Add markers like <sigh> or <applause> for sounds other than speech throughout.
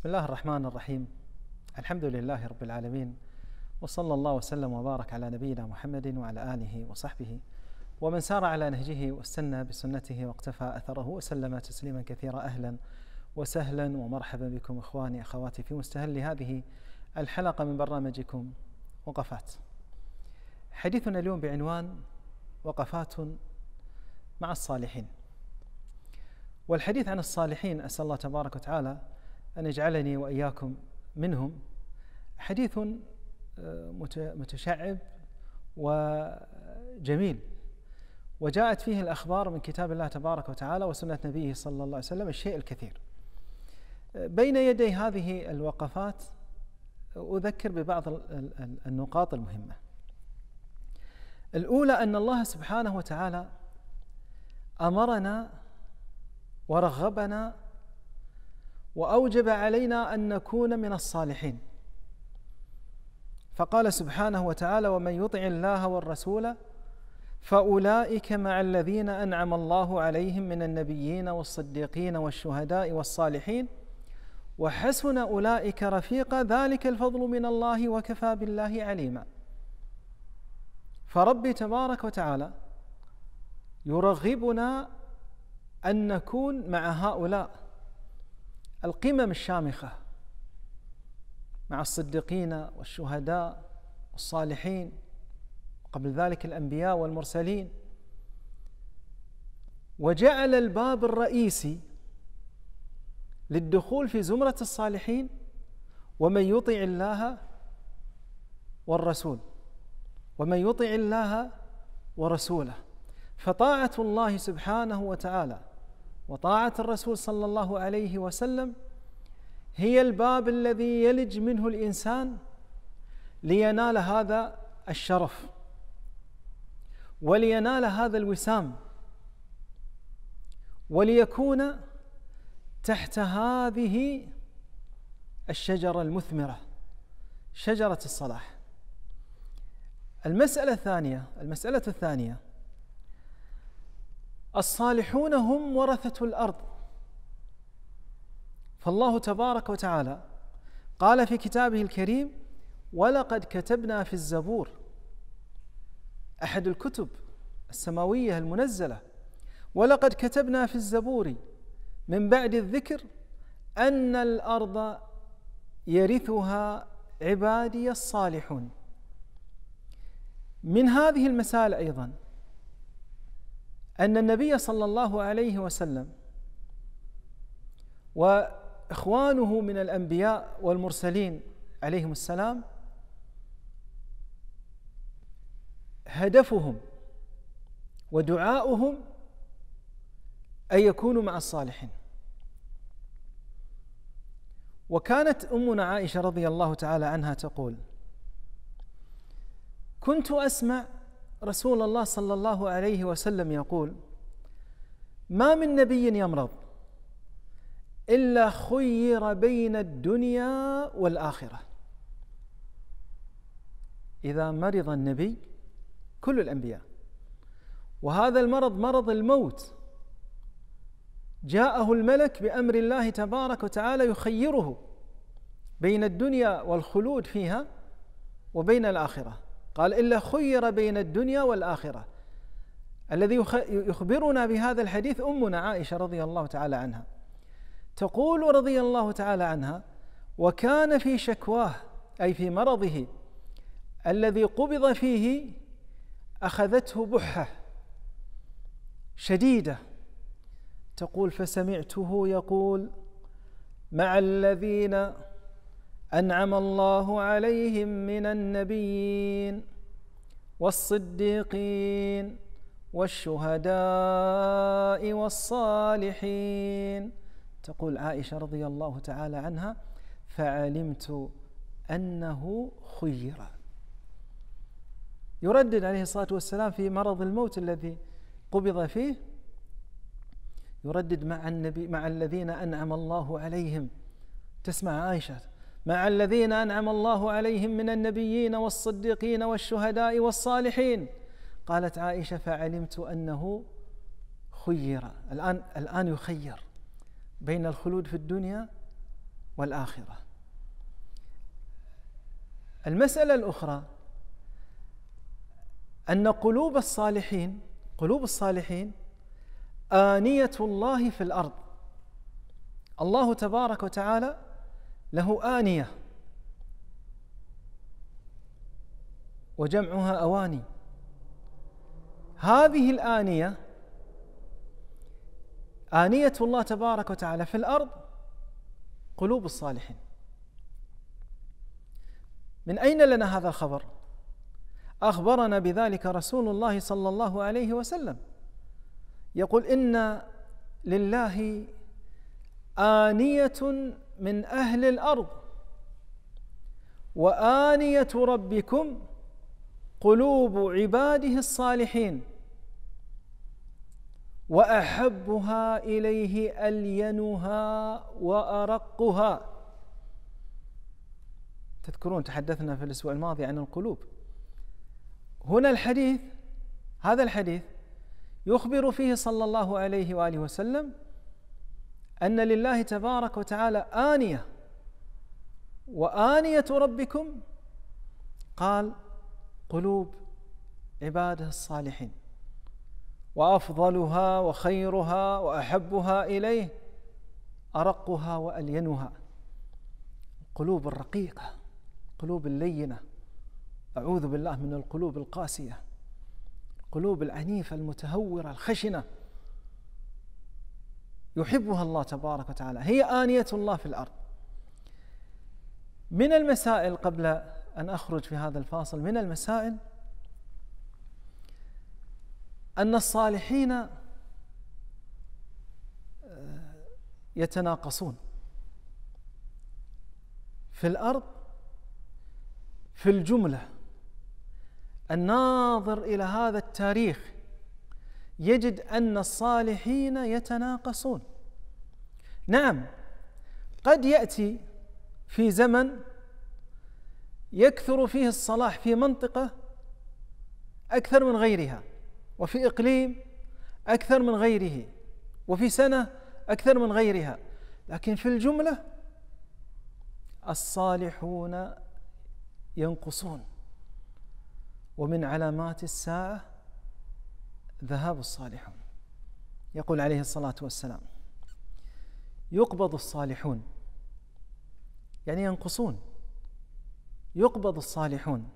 بسم الله الرحمن الرحيم الحمد لله رب العالمين وصلى الله وسلم وبارك على نبينا محمد وعلى اله وصحبه ومن سار على نهجه واستنى بسنته واقتفى اثره وسلم تسليما كثيرا اهلا وسهلا ومرحبا بكم اخواني اخواتي في مستهل هذه الحلقه من برنامجكم وقفات. حديثنا اليوم بعنوان وقفات مع الصالحين. والحديث عن الصالحين اسال الله تبارك وتعالى أن يجعلني وإياكم منهم حديث آه، متشعب وجميل وجاءت فيه الأخبار من كتاب الله تبارك وتعالى وسنة نبيه صلى الله عليه وسلم الشيء الكثير بين يدي هذه الوقفات أذكر ببعض النقاط المهمة الأولى أن الله سبحانه وتعالى أمرنا ورغبنا واوجب علينا ان نكون من الصالحين فقال سبحانه وتعالى ومن يطع الله والرسول فاولئك مع الذين انعم الله عليهم من النبيين والصديقين والشهداء والصالحين وحسن اولئك رفيقا ذلك الفضل من الله وكفى بالله عليما فربي تبارك وتعالى يرغبنا ان نكون مع هؤلاء القمم الشامخة مع الصديقين والشهداء والصالحين قبل ذلك الأنبياء والمرسلين وجعل الباب الرئيسي للدخول في زمرة الصالحين ومن يطع الله والرسول ومن يطع الله ورسوله فطاعة الله سبحانه وتعالى وطاعة الرسول صلى الله عليه وسلم هي الباب الذي يلج منه الإنسان لينال هذا الشرف ولينال هذا الوسام وليكون تحت هذه الشجرة المثمرة شجرة الصلاح المسألة الثانية المسألة الثانية الصالحون هم ورثة الأرض فالله تبارك وتعالى قال في كتابه الكريم ولقد كتبنا في الزبور أحد الكتب السماوية المنزلة ولقد كتبنا في الزبور من بعد الذكر أن الأرض يرثها عبادي الصالحون من هذه المسائل أيضا أن النبي صلى الله عليه وسلم وإخوانه من الأنبياء والمرسلين عليهم السلام هدفهم ودعاؤهم أن يكونوا مع الصالحين وكانت أمنا عائشة رضي الله تعالى عنها تقول كنت أسمع رسول الله صلى الله عليه وسلم يقول ما من نبي يمرض إلا خير بين الدنيا والآخرة إذا مرض النبي كل الأنبياء وهذا المرض مرض الموت جاءه الملك بأمر الله تبارك وتعالى يخيره بين الدنيا والخلود فيها وبين الآخرة قال إلا خير بين الدنيا والآخرة الذي يخبرنا بهذا الحديث أمنا عائشة رضي الله تعالى عنها تقول رضي الله تعالى عنها وكان في شكواه أي في مرضه الذي قبض فيه أخذته بحة شديدة تقول فسمعته يقول مع الذين أنعم الله عليهم من النبيين والصديقين والشهداء والصالحين تقول عائشة رضي الله تعالى عنها فعلمت أنه خير يردد عليه الصلاة والسلام في مرض الموت الذي قبض فيه يردد مع النبي مع الذين أنعم الله عليهم تسمع عائشة مع الذين أنعم الله عليهم من النبيين والصديقين والشهداء والصالحين قالت عائشة فعلمت أنه خير الآن, الآن يخير بين الخلود في الدنيا والآخرة المسألة الأخرى أن قلوب الصالحين قلوب الصالحين آنية الله في الأرض الله تبارك وتعالى له آنية وجمعها أواني هذه الآنية آنية الله تبارك وتعالى في الأرض قلوب الصالحين من أين لنا هذا الخبر؟ أخبرنا بذلك رسول الله صلى الله عليه وسلم يقول إن لله آنية من أهل الأرض وآنية ربكم قلوب عباده الصالحين وأحبها إليه ألينها وأرقها تذكرون تحدثنا في الأسبوع الماضي عن القلوب هنا الحديث هذا الحديث يخبر فيه صلى الله عليه وآله وسلم أن لله تبارك وتعالى آنية وآنية ربكم قال قلوب عباده الصالحين وأفضلها وخيرها وأحبها إليه أرقها وألينها القلوب الرقيقة القلوب اللينة أعوذ بالله من القلوب القاسية القلوب العنيفة المتهورة الخشنة يحبها الله تبارك وتعالى هي آنية الله في الأرض من المسائل قبل أن أخرج في هذا الفاصل من المسائل أن الصالحين آه، يتناقصون في الأرض في الجملة الناظر إلى هذا التاريخ يجد أن الصالحين يتناقصون نعم قد يأتي في زمن يكثر فيه الصلاح في منطقة أكثر من غيرها وفي إقليم أكثر من غيره وفي سنة أكثر من غيرها لكن في الجملة الصالحون ينقصون ومن علامات الساعة ذهاب الصالحون يقول عليه الصلاة والسلام يقبض الصالحون يعني ينقصون يقبض الصالحون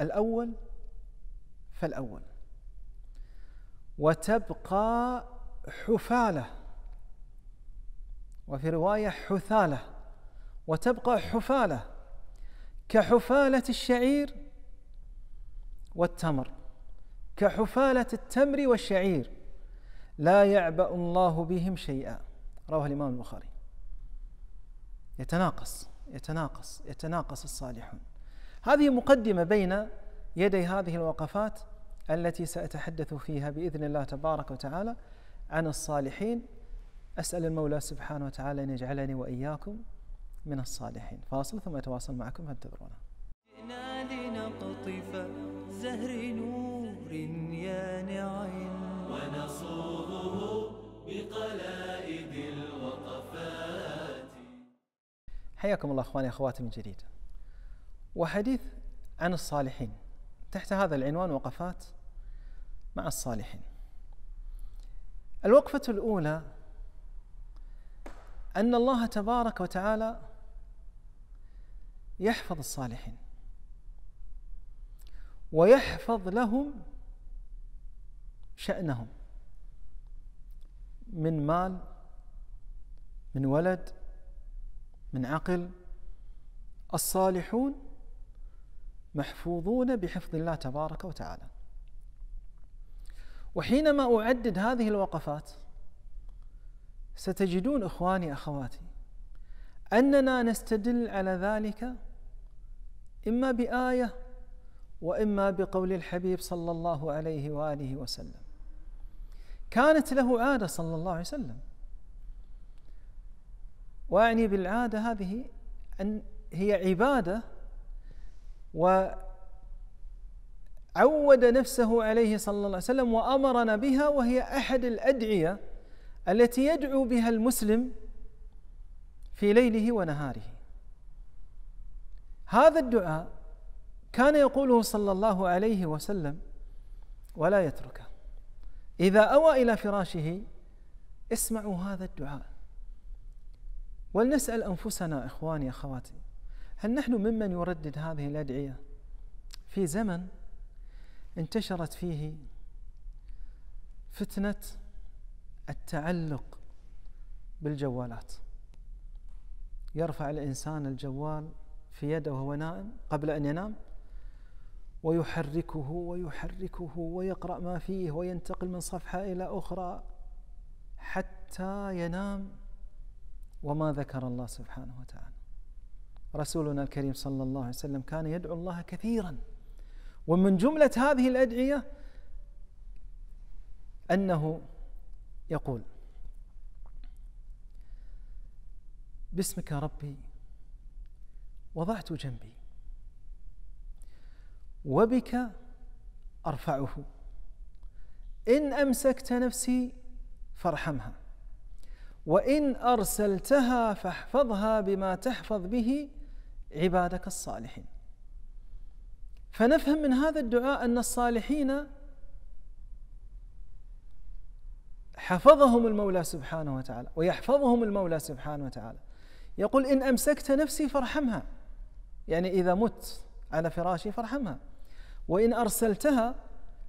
الأول فالأول وتبقى حفالة وفي رواية حثالة وتبقى حفالة كحفالة الشعير والتمر كحفالة التمر والشعير لا يعبأ الله بهم شيئا رواه الإمام البخاري يتناقص يتناقص يتناقص الصالحون هذه مقدمة بين يدي هذه الوقفات التي سأتحدث فيها بإذن الله تبارك وتعالى عن الصالحين أسأل المولى سبحانه وتعالى أن يجعلني وإياكم من الصالحين فاصل ثم أتواصل معكم فانتظرونا جئنا لنقطف زهر نور يا نعم ونصوبه بقلائد الوقفات حياكم الله اخواني اخواتي من جديد وحديث عن الصالحين تحت هذا العنوان وقفات مع الصالحين الوقفة الأولى أن الله تبارك وتعالى يحفظ الصالحين ويحفظ لهم شأنهم من مال من ولد من عقل الصالحون محفوظون بحفظ الله تبارك وتعالى وحينما أعدد هذه الوقفات ستجدون إخواني أخواتي أننا نستدل على ذلك إما بآية واما بقول الحبيب صلى الله عليه واله وسلم كانت له عاده صلى الله عليه وسلم واعني بالعاده هذه ان هي عباده وعود نفسه عليه صلى الله عليه وسلم وامرنا بها وهي احد الادعيه التي يدعو بها المسلم في ليله ونهاره هذا الدعاء كان يقوله صلى الله عليه وسلم ولا يتركه إذا أوى إلى فراشه اسمعوا هذا الدعاء ولنسأل أنفسنا إخواني أخواتي هل نحن ممن يردد هذه الأدعية في زمن انتشرت فيه فتنة التعلق بالجوالات يرفع الإنسان الجوال في يده وهو نائم قبل أن ينام ويحركه ويحركه ويقرأ ما فيه وينتقل من صفحة إلى أخرى حتى ينام وما ذكر الله سبحانه وتعالى رسولنا الكريم صلى الله عليه وسلم كان يدعو الله كثيرا ومن جملة هذه الأدعية أنه يقول باسمك ربي وضعت جنبي وبك أرفعه إن أمسكت نفسي فارحمها وإن أرسلتها فاحفظها بما تحفظ به عبادك الصالحين فنفهم من هذا الدعاء أن الصالحين حفظهم المولى سبحانه وتعالى ويحفظهم المولى سبحانه وتعالى يقول إن أمسكت نفسي فارحمها يعني إذا مت على فراشي فارحمها وإن أرسلتها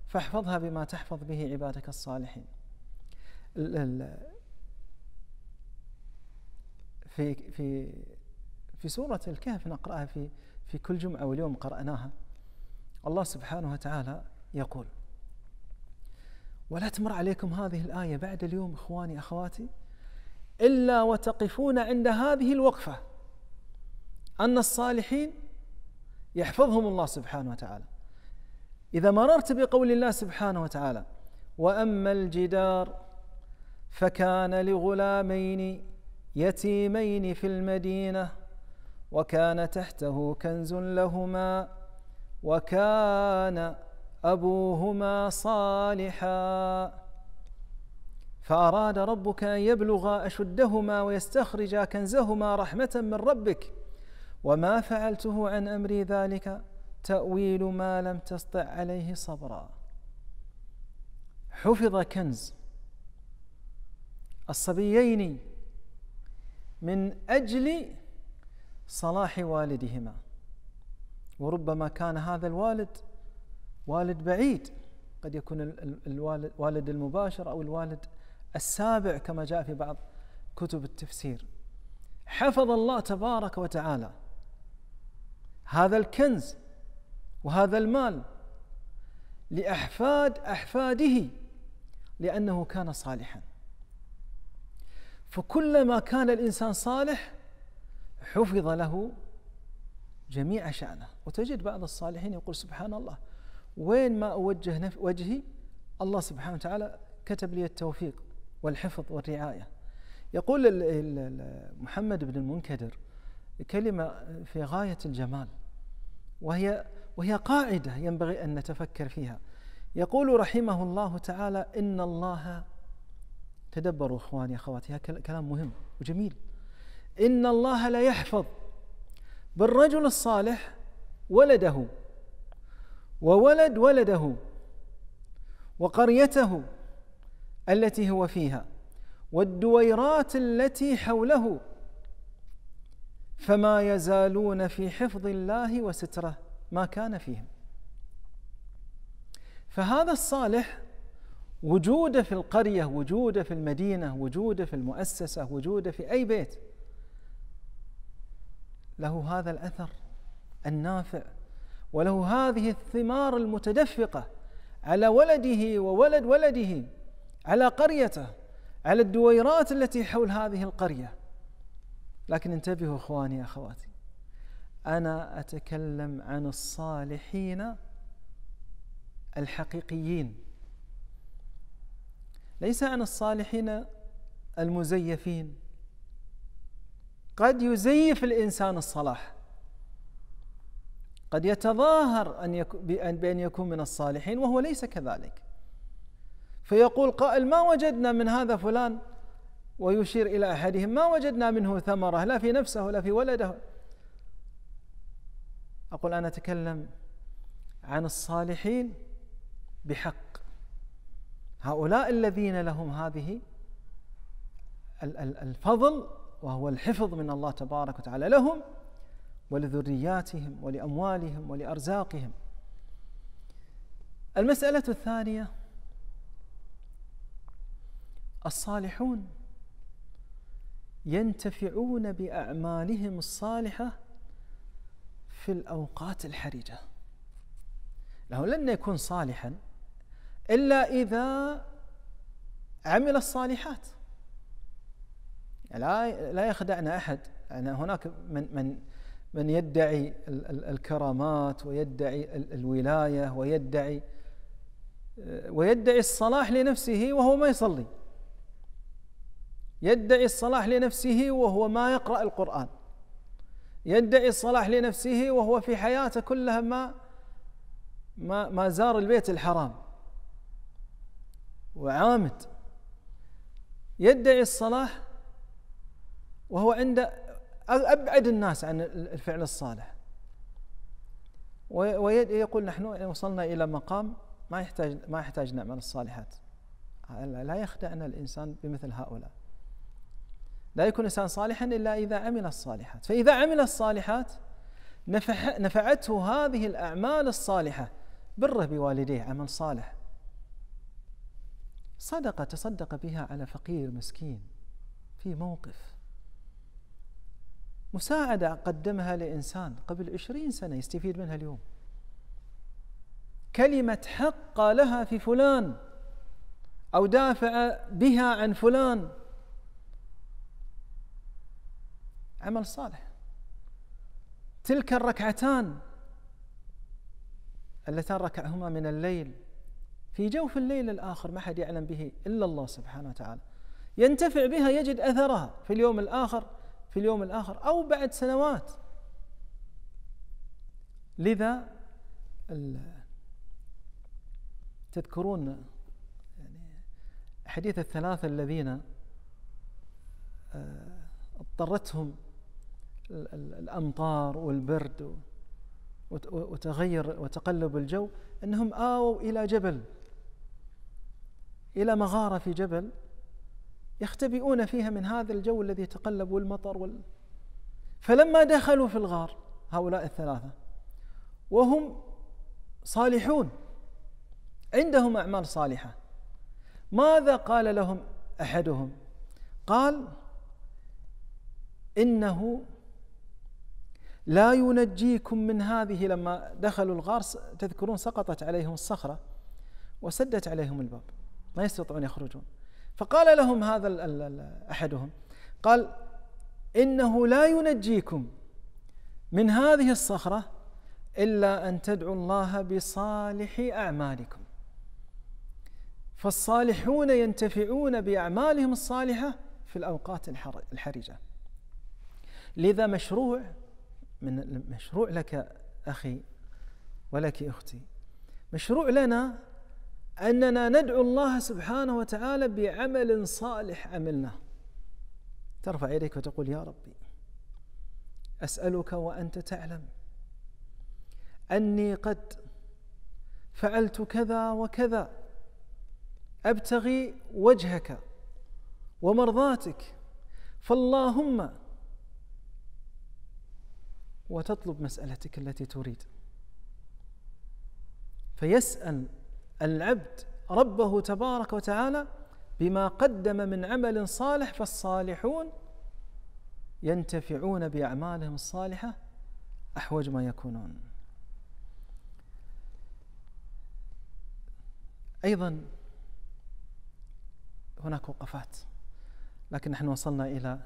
فاحفظها بما تحفظ به عبادك الصالحين في في في سورة الكهف نقرأها في في كل جمعة واليوم قرأناها الله سبحانه وتعالى يقول ولا تمر عليكم هذه الآية بعد اليوم إخواني أخواتي إلا وتقفون عند هذه الوقفة أن الصالحين يحفظهم الله سبحانه وتعالى إذا مررت بقول الله سبحانه وتعالى وأما الجدار فكان لغلامين يتيمين في المدينة وكان تحته كنز لهما وكان أبوهما صالحا فأراد ربك أن يبلغا أشدهما ويستخرجا كنزهما رحمة من ربك وما فعلته عن أمري ذلك تأويل ما لم تستع عليه صبرا حفظ كنز الصبيين من أجل صلاح والدهما وربما كان هذا الوالد والد بعيد قد يكون الوالد والد المباشر أو الوالد السابع كما جاء في بعض كتب التفسير حفظ الله تبارك وتعالى هذا الكنز وهذا المال لأحفاد أحفاده لأنه كان صالحا فكلما كان الإنسان صالح حفظ له جميع شأنه وتجد بعض الصالحين يقول سبحان الله وين ما أوجه وجهي الله سبحانه وتعالى كتب لي التوفيق والحفظ والرعاية يقول محمد بن المنكدر كلمة في غاية الجمال وهي وهي قاعده ينبغي ان نتفكر فيها يقول رحمه الله تعالى ان الله تدبروا اخواني اخواتي هذا كلام مهم وجميل ان الله لا يحفظ بالرجل الصالح ولده وولد ولده وقريته التي هو فيها والدويرات التي حوله فما يزالون في حفظ الله وستره ما كان فيهم فهذا الصالح وجوده في القرية وجوده في المدينة وجوده في المؤسسة وجوده في أي بيت له هذا الأثر النافع وله هذه الثمار المتدفقة على ولده وولد ولده على قريته على الدويرات التي حول هذه القريه لكن انتبهوا اخواني اخواتي انا اتكلم عن الصالحين الحقيقيين ليس عن الصالحين المزيفين قد يزيف الانسان الصلاح قد يتظاهر ان بان يكون من الصالحين وهو ليس كذلك فيقول قائل ما وجدنا من هذا فلان ويشير إلى أحدهم ما وجدنا منه ثمرة لا في نفسه ولا في ولده أقول أنا أتكلم عن الصالحين بحق هؤلاء الذين لهم هذه الفضل وهو الحفظ من الله تبارك وتعالى لهم ولذرياتهم ولأموالهم ولأرزاقهم المسألة الثانية الصالحون ينتفعون باعمالهم الصالحه في الاوقات الحرجه لانه لن يكون صالحا الا اذا عمل الصالحات لا لا يخدعنا احد يعني هناك من من من يدعي الكرامات ويدعي الولايه ويدعي ويدعي الصلاح لنفسه وهو ما يصلي يدعي الصلاح لنفسه وهو ما يقرأ القرآن يدعي الصلاح لنفسه وهو في حياته كلها ما ما, ما زار البيت الحرام وعامد يدعي الصلاح وهو عند أبعد الناس عن الفعل الصالح ويقول نحن وصلنا إلى مقام ما يحتاج ما يحتاج نعمل الصالحات لا يخدعنا الإنسان بمثل هؤلاء لا يكون انسان صالحا إلا إذا عمل الصالحات فإذا عمل الصالحات نفعته هذه الأعمال الصالحة بره بوالديه عمل صالح صدقة تصدق بها على فقير مسكين في موقف مساعدة قدمها لإنسان قبل عشرين سنة يستفيد منها اليوم كلمة حق لها في فلان أو دافع بها عن فلان عمل صالح تلك الركعتان اللتان ركعهما من الليل في جوف الليل الآخر ما حد يعلم به إلا الله سبحانه وتعالى ينتفع بها يجد أثرها في اليوم الآخر في اليوم الآخر أو بعد سنوات لذا تذكرون يعني حديث الثلاثة الذين آه، اضطرتهم الأمطار والبرد وتغير وتقلب الجو أنهم آووا إلى جبل إلى مغارة في جبل يختبئون فيها من هذا الجو الذي تقلب والمطر وال... فلما دخلوا في الغار هؤلاء الثلاثة وهم صالحون عندهم أعمال صالحة ماذا قال لهم أحدهم قال إنه لا ينجيكم من هذه لما دخلوا الغار تذكرون سقطت عليهم الصخرة وسدت عليهم الباب ما يستطيعون يخرجون فقال لهم هذا أحدهم قال إنه لا ينجيكم من هذه الصخرة إلا أن تدعوا الله بصالح أعمالكم فالصالحون ينتفعون بأعمالهم الصالحة في الأوقات الحرجة لذا مشروع من المشروع لك أخي ولك أختي مشروع لنا أننا ندعو الله سبحانه وتعالى بعمل صالح عملناه ترفع يديك وتقول يا ربي أسألك وأنت تعلم أني قد فعلت كذا وكذا أبتغي وجهك ومرضاتك فاللهم وتطلب مسألتك التي تريد فيسأل العبد ربه تبارك وتعالى بما قدم من عمل صالح فالصالحون ينتفعون بأعمالهم الصالحة أحوج ما يكونون أيضا هناك وقفات لكن نحن وصلنا إلى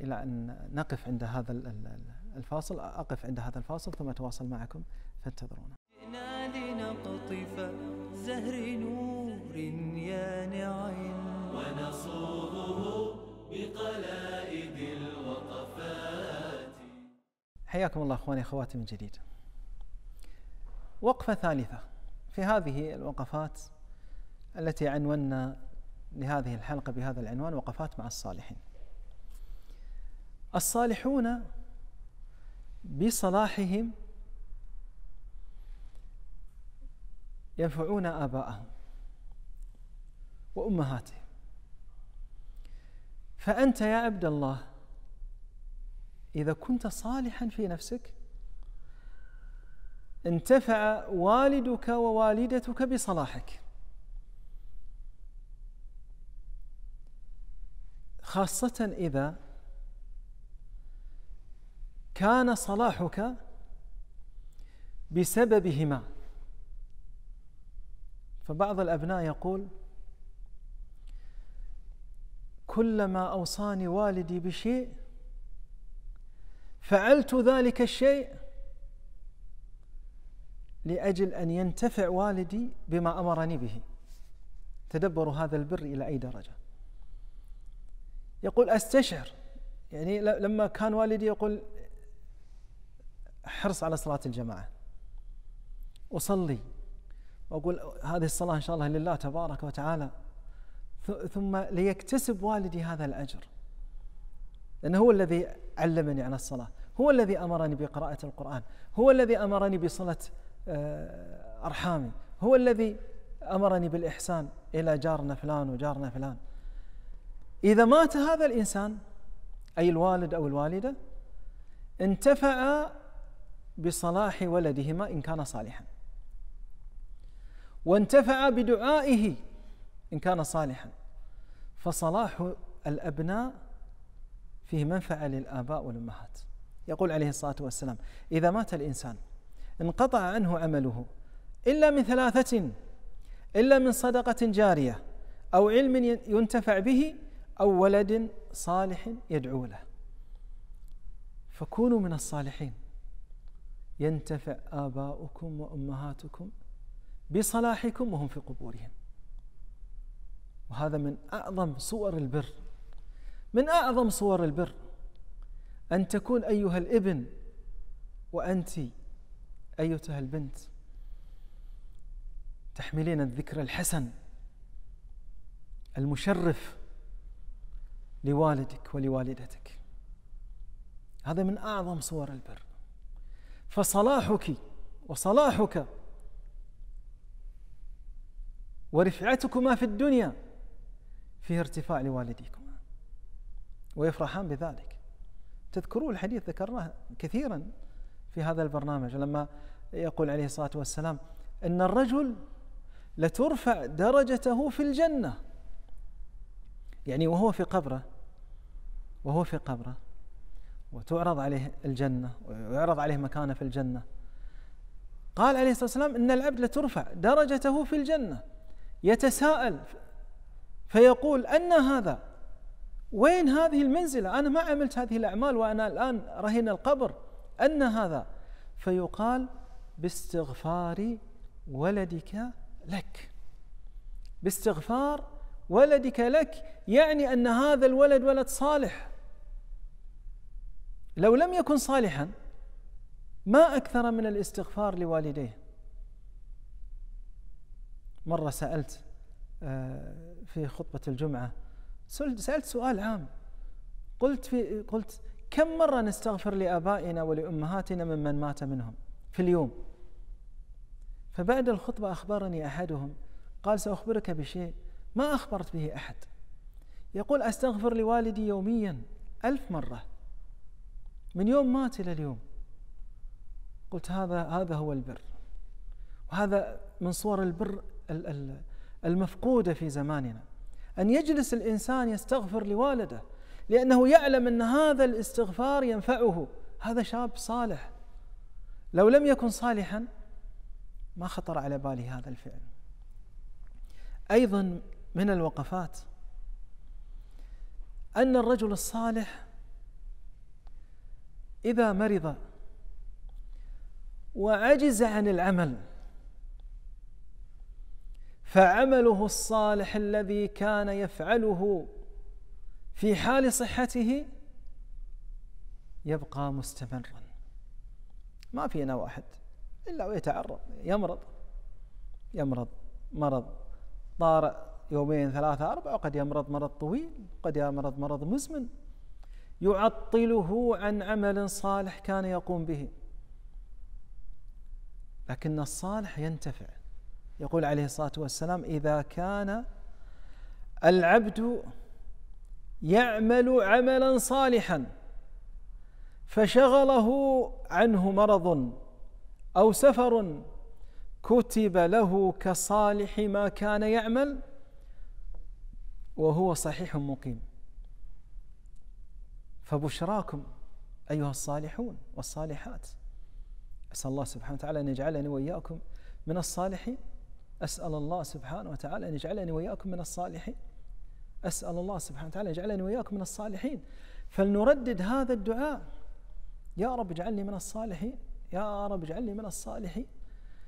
إلى أن نقف عند هذا الفاصل أقف عند هذا الفاصل ثم أتواصل معكم فانتظرونا جئنا لنقطف زهر نور يا نعم ونصوبه بقلائد الوقفات حياكم الله أخواني أخواتي من جديد وقفة ثالثة في هذه الوقفات التي عنونا لهذه الحلقة بهذا العنوان وقفات مع الصالحين الصالحون بصلاحهم ينفعون آباءهم وأمهاتهم فأنت يا عبد الله إذا كنت صالحا في نفسك انتفع والدك ووالدتك بصلاحك خاصة إذا كان صلاحك بسببهما فبعض الأبناء يقول كلما أوصاني والدي بشيء فعلت ذلك الشيء لأجل أن ينتفع والدي بما أمرني به تدبر هذا البر إلى أي درجة يقول أستشعر يعني لما كان والدي يقول حرص على صلاة الجماعة أصلي وأقول هذه الصلاة إن شاء الله لله تبارك وتعالى ثم ليكتسب والدي هذا الأجر لأنه هو الذي علمني على الصلاة هو الذي أمرني بقراءة القرآن هو الذي أمرني بصلة آه، أرحامي هو الذي أمرني بالإحسان إلى جارنا فلان وجارنا فلان إذا مات هذا الإنسان أي الوالد أو الوالدة انتفع بصلاح ولدهما إن كان صالحا وانتفع بدعائه إن كان صالحا فصلاح الأبناء فيه منفعة للآباء والأمهات يقول عليه الصلاة والسلام إذا مات الإنسان انقطع عنه عمله إلا من ثلاثة إلا من صدقة جارية أو علم ينتفع به أو ولد صالح يدعو له فكونوا من الصالحين ينتفع آباؤكم وأمهاتكم بصلاحكم وهم في قبورهم وهذا من أعظم صور البر من أعظم صور البر أن تكون أيها الابن وأنت أيتها البنت تحملين الذكر الحسن المشرف لوالدك ولوالدتك هذا من أعظم صور البر فصلاحك وصلاحك ورفعتكما في الدنيا فيه ارتفاع لوالديكما ويفرحان بذلك تذكرون الحديث ذكرناه كثيرا في هذا البرنامج لما يقول عليه الصلاة والسلام إن الرجل لترفع درجته في الجنة يعني وهو في قبره وهو في قبره وتعرض عليه الجنة ويعرض عليه مكانة في الجنة قال عليه الصلاة والسلام إن العبد لترفع درجته في الجنة يتساءل فيقول أن هذا وين هذه المنزلة أنا ما عملت هذه الأعمال وأنا الآن رهن القبر أن هذا فيقال باستغفار ولدك لك باستغفار ولدك لك يعني أن هذا الولد ولد صالح لو لم يكن صالحا ما أكثر من الاستغفار لوالديه مرة سألت آه، في خطبة الجمعة سألت سؤال عام قلت في قلت كم مرة نستغفر لآبائنا ولأمهاتنا ممن مات منهم في اليوم فبعد الخطبة أخبرني أحدهم قال سأخبرك بشيء ما أخبرت به أحد يقول أستغفر لوالدي يوميا ألف مرة من يوم مات إلى اليوم قلت هذا هذا هو البر وهذا من صور البر المفقودة في زماننا أن يجلس الإنسان يستغفر لوالده لأنه يعلم أن هذا الاستغفار ينفعه هذا شاب صالح لو لم يكن صالحا ما خطر على بالي هذا الفعل أيضا من الوقفات أن الرجل الصالح إذا مرض وعجز عن العمل فعمله الصالح الذي كان يفعله في حال صحته يبقى مستمرا ما فينا واحد إلا ويتعرض يمرض يمرض مرض طارئ يومين ثلاثة أربعة وقد يمرض مرض طويل قد يمرض مرض مزمن يعطله عن عمل صالح كان يقوم به لكن الصالح ينتفع يقول عليه الصلاه والسلام اذا كان العبد يعمل عملا صالحا فشغله عنه مرض او سفر كتب له كصالح ما كان يعمل وهو صحيح مقيم فبشراكم أيها الصالحون والصالحات أسأل الله سبحانه وتعالى أن يجعلني وإياكم من الصالحين أسأل الله سبحانه وتعالى أن يجعلني وإياكم من الصالحين أسأل الله سبحانه وتعالى أن يجعلني وإياكم من الصالحين فلنردد هذا الدعاء يا رب اجعلني من الصالحين يا رب اجعلني من الصالحين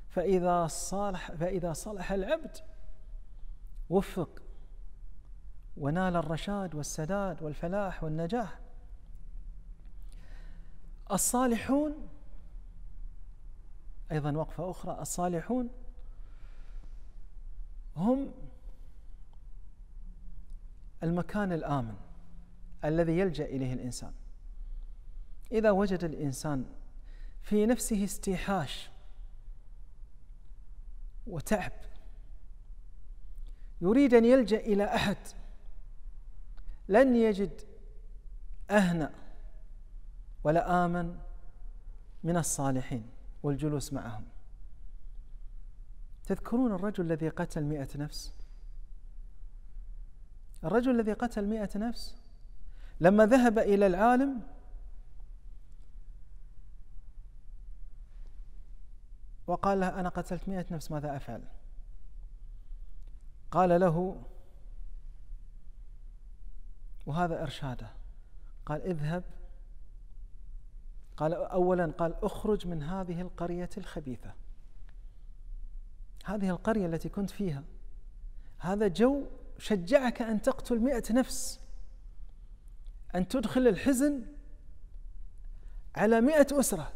فإذا صالح فإذا صلح العبد وفق ونال الرشاد والسداد والفلاح والنجاح الصالحون أيضا وقفة أخرى الصالحون هم المكان الآمن الذي يلجأ إليه الإنسان إذا وجد الإنسان في نفسه استيحاش وتعب يريد أن يلجأ إلى أحد لن يجد أهنأ ولآمن من الصالحين والجلوس معهم تذكرون الرجل الذي قتل مئة نفس الرجل الذي قتل مئة نفس لما ذهب إلى العالم وقال له أنا قتلت مئة نفس ماذا أفعل قال له وهذا إرشاده قال اذهب قال أولا قال اخرج من هذه القرية الخبيثة هذه القرية التي كنت فيها هذا جو شجعك أن تقتل مئة نفس أن تدخل الحزن على مئة أسرة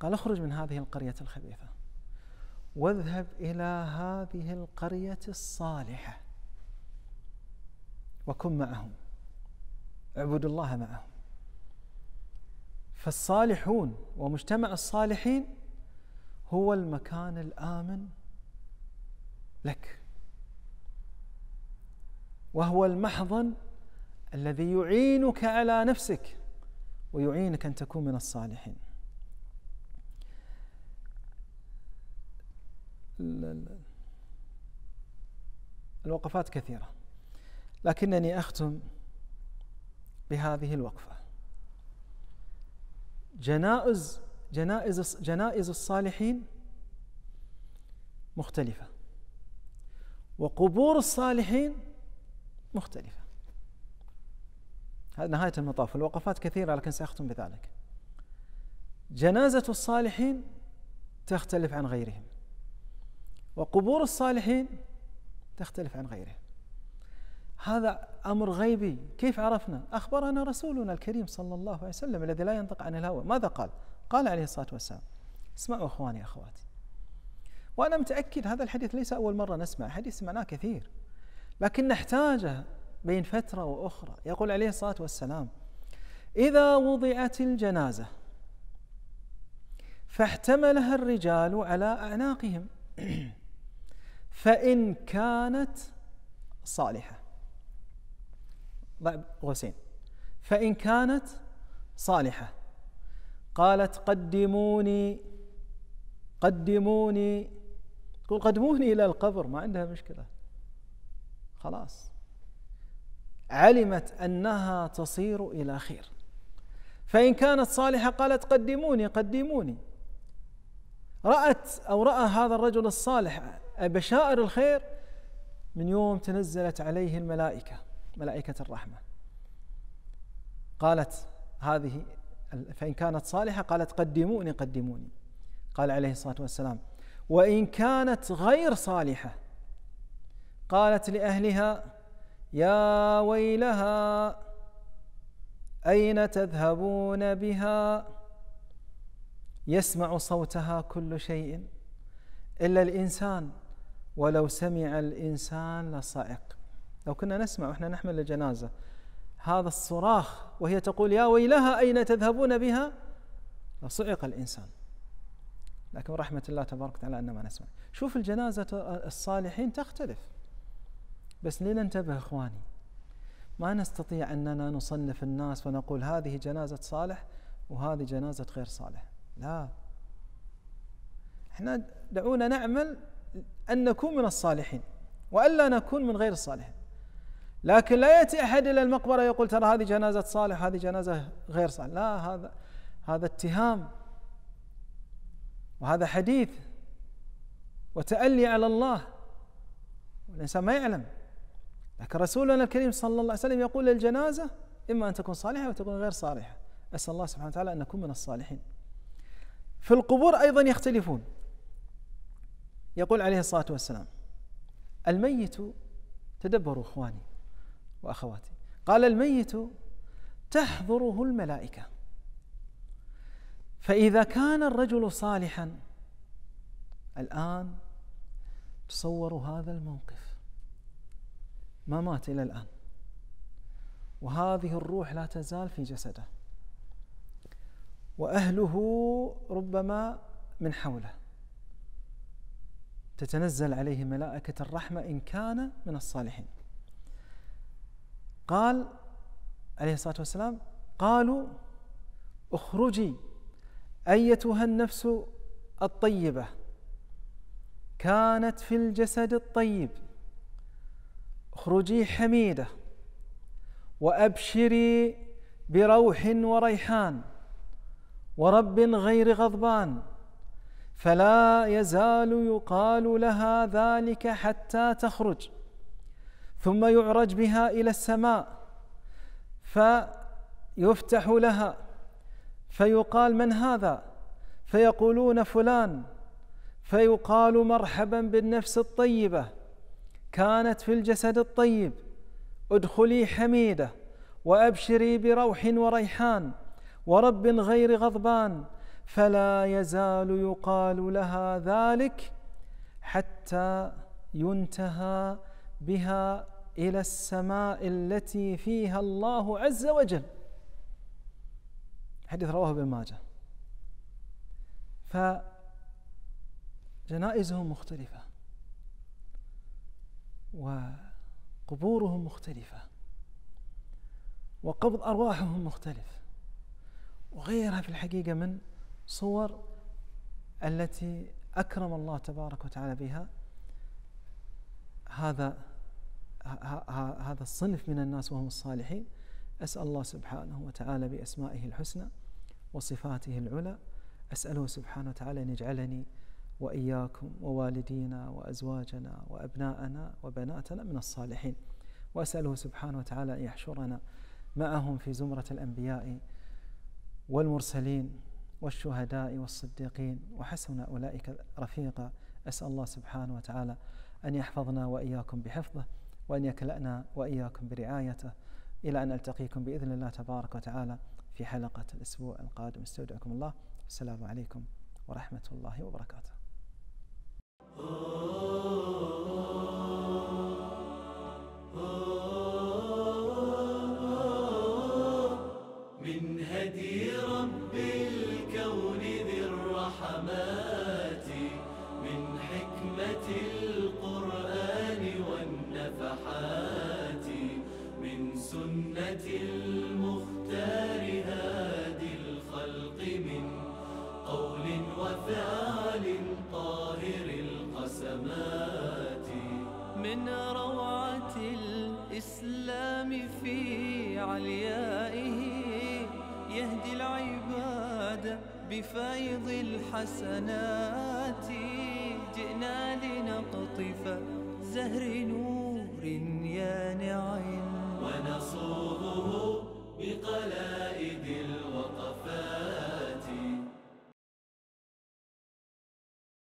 قال اخرج من هذه القرية الخبيثة واذهب إلى هذه القرية الصالحة وكن معهم اعبدوا الله معهم فالصالحون ومجتمع الصالحين هو المكان الامن لك وهو المحضن الذي يعينك على نفسك ويعينك ان تكون من الصالحين الوقفات كثيره لكنني اختم بهذه الوقفه جنائز جنائز جنائز الصالحين مختلفة وقبور الصالحين مختلفة هذا نهاية المطاف الوقفات كثيرة لكن سأختم بذلك جنازة الصالحين تختلف عن غيرهم وقبور الصالحين تختلف عن غيرهم هذا امر غيبي كيف عرفنا اخبرنا رسولنا الكريم صلى الله عليه وسلم الذي لا ينطق عن الهوى ماذا قال قال عليه الصلاه والسلام اسمعوا اخواني اخواتي وانا متاكد هذا الحديث ليس اول مره نسمع حديث سمعناه كثير لكن نحتاجه بين فتره واخرى يقول عليه الصلاه والسلام اذا وضعت الجنازه فاحتملها الرجال على اعناقهم <clears throat> فان كانت صالحه ضعب طيب، قوسين فإن كانت صالحة قالت قدموني قدموني تقول قدموني إلى القبر ما عندها مشكلة خلاص علمت أنها تصير إلى خير فإن كانت صالحة قالت قدموني قدموني رأت أو رأى هذا الرجل الصالح بشائر الخير من يوم تنزلت عليه الملائكة ملائكة الرحمة قالت هذه فإن كانت صالحة قالت قدموني قدموني قال عليه الصلاة والسلام وإن كانت غير صالحة قالت لأهلها يا ويلها أين تذهبون بها يسمع صوتها كل شيء إلا الإنسان ولو سمع الإنسان لصائق لو كنا نسمع واحنا نحمل الجنازه هذا الصراخ وهي تقول يا ويلها اين تذهبون بها لصعق الانسان لكن رحمه الله تبارك وتعالى انما نسمع شوف الجنازه الصالحين تختلف بس لننتبه اخواني ما نستطيع اننا نصنف الناس ونقول هذه جنازه صالح وهذه جنازه غير صالح لا احنا دعونا نعمل ان نكون من الصالحين والا نكون من غير الصالحين لكن لا يأتي أحد إلى المقبرة يقول ترى هذه جنازة صالح هذه جنازة غير صالح لا هذا هذا اتهام وهذا حديث وتألي على الله والإنسان ما يعلم لكن رسولنا الكريم صلى الله عليه وسلم يقول للجنازة إما أن تكون صالحة أو تكون غير صالحة أسأل الله سبحانه وتعالى أن نكون من الصالحين في القبور أيضا يختلفون يقول عليه الصلاة والسلام الميت تدبروا إخواني وأخواتي قال الميت تحضره الملائكة فإذا كان الرجل صالحا الآن تصوروا هذا الموقف ما مات إلى الآن وهذه الروح لا تزال في جسده واهله ربما من حوله تتنزل عليه ملائكه الرحمه ان كان من الصالحين قال عليه الصلاة والسلام قالوا اخرجي أيتها النفس الطيبة كانت في الجسد الطيب اخرجي حميدة وأبشري بروح وريحان ورب غير غضبان فلا يزال يقال لها ذلك حتى تخرج ثم يعرج بها الى السماء فيفتح لها فيقال من هذا فيقولون فلان فيقال مرحبا بالنفس الطيبه كانت في الجسد الطيب ادخلي حميده وابشري بروح وريحان ورب غير غضبان فلا يزال يقال لها ذلك حتى ينتهى بها إلى السماء التي فيها الله عز وجل حديث رواه ابن ماجه فجنائزهم مختلفة وقبورهم مختلفة وقبض أرواحهم مختلف وغيرها في الحقيقة من صور التي أكرم الله تبارك وتعالى بها هذا هذا الصنف من الناس وهم الصالحين أسأل الله سبحانه وتعالى بأسمائه الحسنى وصفاته العلى أسأله سبحانه وتعالى أن يجعلني وإياكم ووالدينا وأزواجنا وأبناءنا وبناتنا من الصالحين وأسأله سبحانه وتعالى أن يحشرنا معهم في زمرة الأنبياء والمرسلين والشهداء والصديقين وحسن أولئك رفيقا أسأل الله سبحانه وتعالى أن يحفظنا وإياكم بحفظه وأن يكلأنا وإياكم برعايته إلى أن ألتقيكم بإذن الله تبارك وتعالى في حلقة الأسبوع القادم استودعكم الله السلام عليكم ورحمة الله وبركاته في عليائه يهدي العباد بفيض الحسنات جئنا لنقطف زهر نور يانع ونصوبه بقلائد